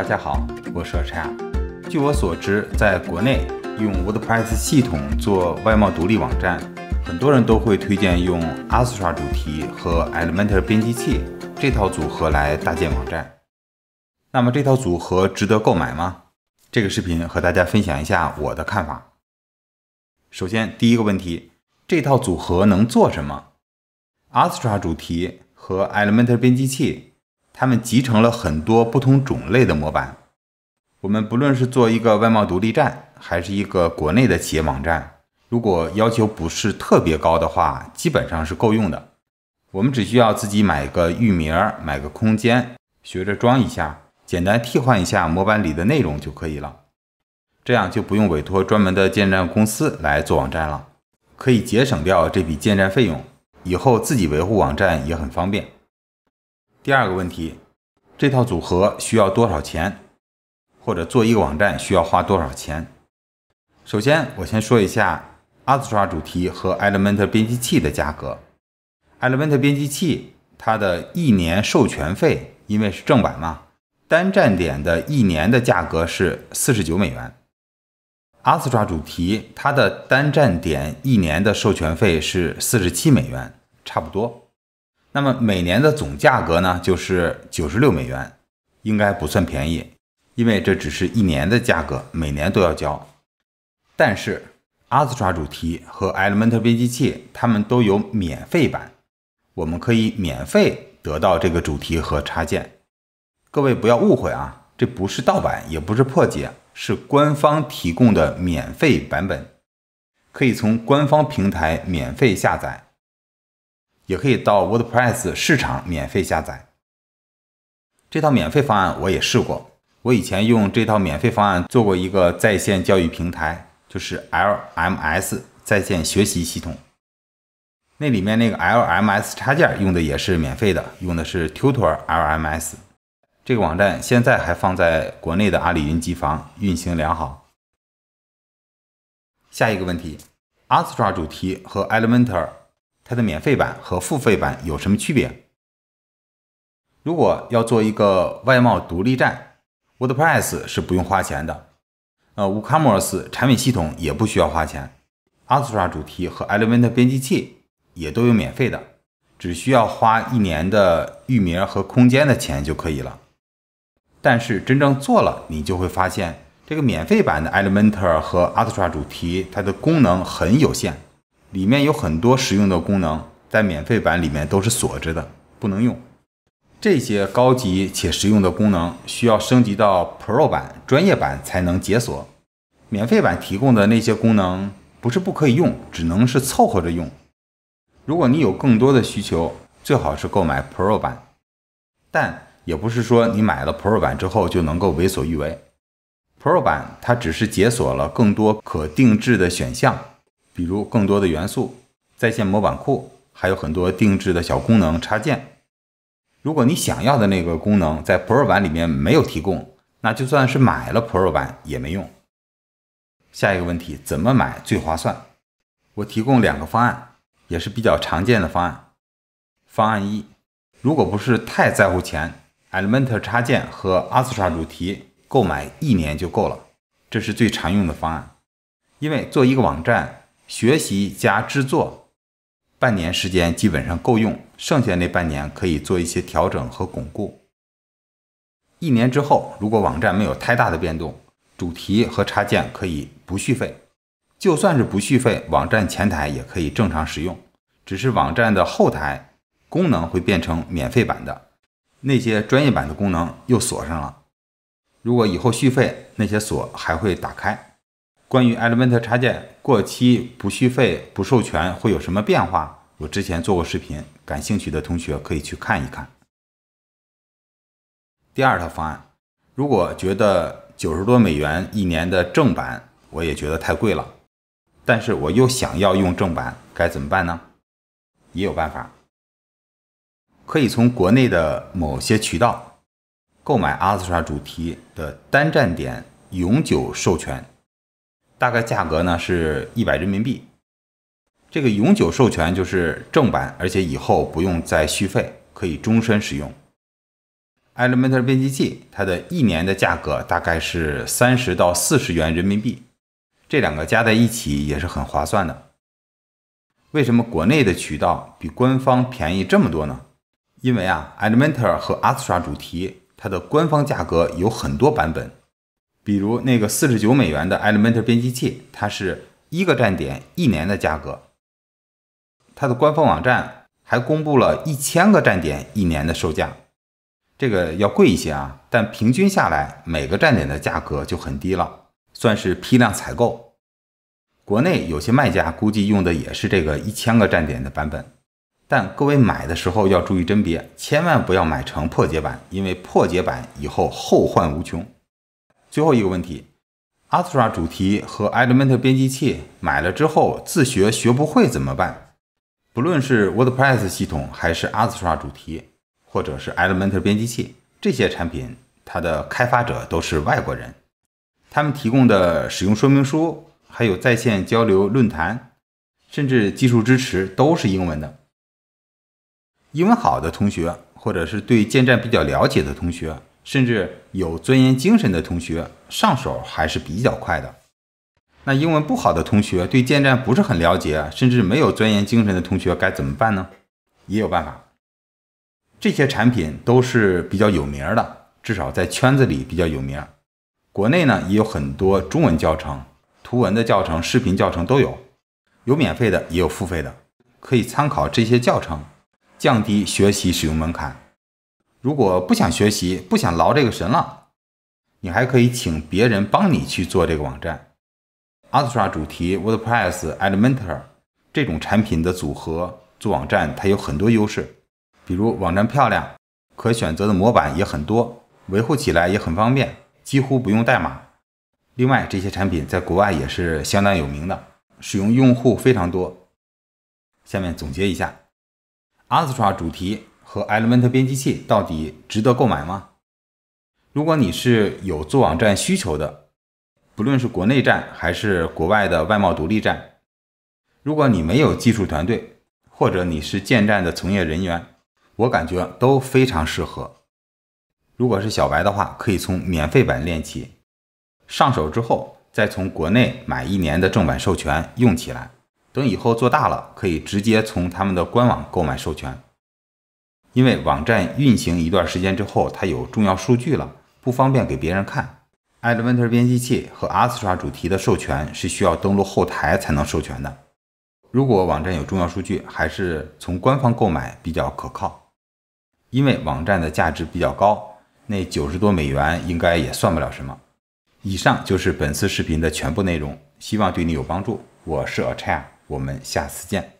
大家好，我是小叉。据我所知，在国内用 WordPress 系统做外贸独立网站，很多人都会推荐用 Astra 主题和 Elementor 编辑器这套组合来搭建网站。那么这套组合值得购买吗？这个视频和大家分享一下我的看法。首先，第一个问题，这套组合能做什么？Astra 主题和 Elementor 编辑器。他们集成了很多不同种类的模板，我们不论是做一个外贸独立站，还是一个国内的企业网站，如果要求不是特别高的话，基本上是够用的。我们只需要自己买个域名，买个空间，学着装一下，简单替换一下模板里的内容就可以了。这样就不用委托专门的建站公司来做网站了，可以节省掉这笔建站费用，以后自己维护网站也很方便。第二个问题，这套组合需要多少钱？或者做一个网站需要花多少钱？首先，我先说一下 Astra 主题和 Element 编辑器的价格。Element 编辑器它的一年授权费，因为是正版嘛，单站点的一年的价格是四十九美元。Astra 主题它的单站点一年的授权费是四十七美元，差不多。那么每年的总价格呢，就是九十六美元，应该不算便宜，因为这只是一年的价格，每年都要交。但是，阿 r a 主题和 Element 编辑器它们都有免费版，我们可以免费得到这个主题和插件。各位不要误会啊，这不是盗版，也不是破解，是官方提供的免费版本，可以从官方平台免费下载。也可以到 WordPress 市场免费下载这套免费方案，我也试过。我以前用这套免费方案做过一个在线教育平台，就是 LMS 在线学习系统。那里面那个 LMS 插件用的也是免费的，用的是 Tutor LMS。这个网站现在还放在国内的阿里云机房运行良好。下一个问题：Astra 主题和 Elementor。它的免费版和付费版有什么区别？如果要做一个外贸独立站，WordPress 是不用花钱的，呃，WooCommerce 产品系统也不需要花钱，Astra 主题和 Element 编辑器也都有免费的，只需要花一年的域名和空间的钱就可以了。但是真正做了，你就会发现这个免费版的 Element 和 Astra 主题，它的功能很有限。里面有很多实用的功能，在免费版里面都是锁着的，不能用。这些高级且实用的功能需要升级到 Pro 版专业版才能解锁。免费版提供的那些功能不是不可以用，只能是凑合着用。如果你有更多的需求，最好是购买 Pro 版。但也不是说你买了 Pro 版之后就能够为所欲为。Pro 版它只是解锁了更多可定制的选项。比如更多的元素、在线模板库，还有很多定制的小功能插件。如果你想要的那个功能在 Pro 版里面没有提供，那就算是买了 Pro 版也没用。下一个问题，怎么买最划算？我提供两个方案，也是比较常见的方案。方案一，如果不是太在乎钱，Element 插件和 Asta 主题购买一年就够了，这是最常用的方案，因为做一个网站。学习加制作，半年时间基本上够用，剩下那半年可以做一些调整和巩固。一年之后，如果网站没有太大的变动，主题和插件可以不续费。就算是不续费，网站前台也可以正常使用，只是网站的后台功能会变成免费版的，那些专业版的功能又锁上了。如果以后续费，那些锁还会打开。关于 Element 插件过期不续费不授权会有什么变化？我之前做过视频，感兴趣的同学可以去看一看。第二套方案，如果觉得九十多美元一年的正版我也觉得太贵了，但是我又想要用正版，该怎么办呢？也有办法，可以从国内的某些渠道购买 a s t r a 主题的单站点永久授权。大概价格呢是一百人民币，这个永久授权就是正版，而且以后不用再续费，可以终身使用。Element o r 编辑器它的一年的价格大概是三十到四十元人民币，这两个加在一起也是很划算的。为什么国内的渠道比官方便宜这么多呢？因为啊，Element o r 和 Astro 主题它的官方价格有很多版本。比如那个四十九美元的 Element 编辑器，它是一个站点一年的价格。它的官方网站还公布了一千个站点一年的售价，这个要贵一些啊。但平均下来，每个站点的价格就很低了，算是批量采购。国内有些卖家估计用的也是这个一千个站点的版本，但各位买的时候要注意甄别，千万不要买成破解版，因为破解版以后后患无穷。最后一个问题，Astra 主题和 Element 编辑器买了之后自学学不会怎么办？不论是 WordPress 系统，还是 Astra 主题，或者是 Element 编辑器，这些产品它的开发者都是外国人，他们提供的使用说明书，还有在线交流论坛，甚至技术支持都是英文的。英文好的同学，或者是对建站比较了解的同学。甚至有钻研精神的同学上手还是比较快的。那英文不好的同学对建站不是很了解，甚至没有钻研精神的同学该怎么办呢？也有办法。这些产品都是比较有名的，至少在圈子里比较有名。国内呢也有很多中文教程、图文的教程、视频教程都有，有免费的也有付费的，可以参考这些教程，降低学习使用门槛。如果不想学习，不想劳这个神了，你还可以请别人帮你去做这个网站。Astro 主题、WordPress Elementor 这种产品的组合做网站，它有很多优势，比如网站漂亮，可选择的模板也很多，维护起来也很方便，几乎不用代码。另外，这些产品在国外也是相当有名的，使用用户非常多。下面总结一下，Astro 主题。和 Element 编辑器到底值得购买吗？如果你是有做网站需求的，不论是国内站还是国外的外贸独立站，如果你没有技术团队，或者你是建站的从业人员，我感觉都非常适合。如果是小白的话，可以从免费版练起，上手之后再从国内买一年的正版授权用起来。等以后做大了，可以直接从他们的官网购买授权。因为网站运行一段时间之后，它有重要数据了，不方便给别人看。e l e v e n t o r 编辑器和 a s t r a 主题的授权是需要登录后台才能授权的。如果网站有重要数据，还是从官方购买比较可靠。因为网站的价值比较高，那九十多美元应该也算不了什么。以上就是本次视频的全部内容，希望对你有帮助。我是 Achia，我们下次见。